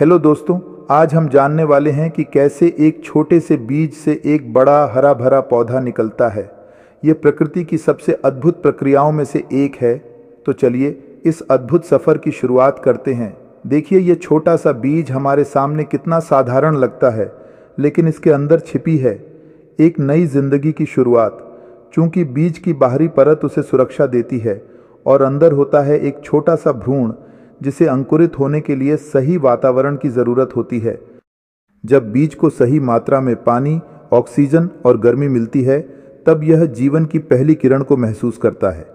hello दोस्तों आज हम जानने वाले हैं कि कैसे एक छोटे से बीज से एक बड़ा हरा भरा पौधा निकलता है ये प्रकृति की सबसे अद्भुत प्रक्रियाओं में से एक है तो चलिए इस अद्भुत सफ़र की शुरुआत करते हैं देखिए ये छोटा सा बीज हमारे सामने कितना साधारण लगता है लेकिन इसके अंदर छिपी है एक नई जिंदगी की शुरुआत चूँकि बीज की बाहरी परत उसे सुरक्षा देती है और अंदर होता है एक छोटा सा भ्रूण जिसे अंकुरित होने के लिए सही वातावरण की ज़रूरत होती है जब बीज को सही मात्रा में पानी ऑक्सीजन और गर्मी मिलती है तब यह जीवन की पहली किरण को महसूस करता है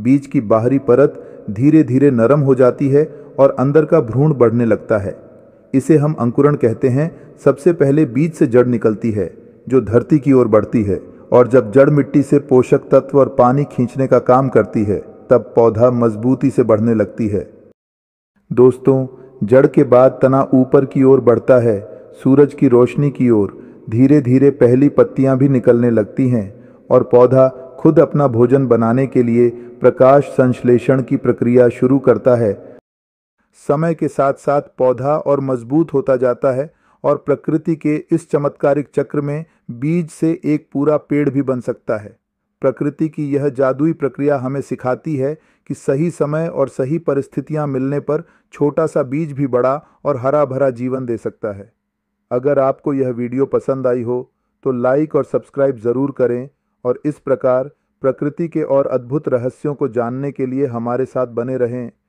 बीज की बाहरी परत धीरे धीरे नरम हो जाती है और अंदर का भ्रूण बढ़ने लगता है इसे हम अंकुरण कहते हैं सबसे पहले बीज से जड़ निकलती है जो धरती की ओर बढ़ती है और जब जड़ मिट्टी से पोषक तत्व और पानी खींचने का काम करती है तब पौधा मजबूती से बढ़ने लगती है दोस्तों जड़ के बाद तना ऊपर की ओर बढ़ता है सूरज की रोशनी की ओर धीरे धीरे पहली पत्तियां भी निकलने लगती हैं और पौधा खुद अपना भोजन बनाने के लिए प्रकाश संश्लेषण की प्रक्रिया शुरू करता है समय के साथ साथ पौधा और मजबूत होता जाता है और प्रकृति के इस चमत्कारिक चक्र में बीज से एक पूरा पेड़ भी बन सकता है प्रकृति की यह जादुई प्रक्रिया हमें सिखाती है कि सही समय और सही परिस्थितियां मिलने पर छोटा सा बीज भी बड़ा और हरा भरा जीवन दे सकता है अगर आपको यह वीडियो पसंद आई हो तो लाइक और सब्सक्राइब ज़रूर करें और इस प्रकार प्रकृति के और अद्भुत रहस्यों को जानने के लिए हमारे साथ बने रहें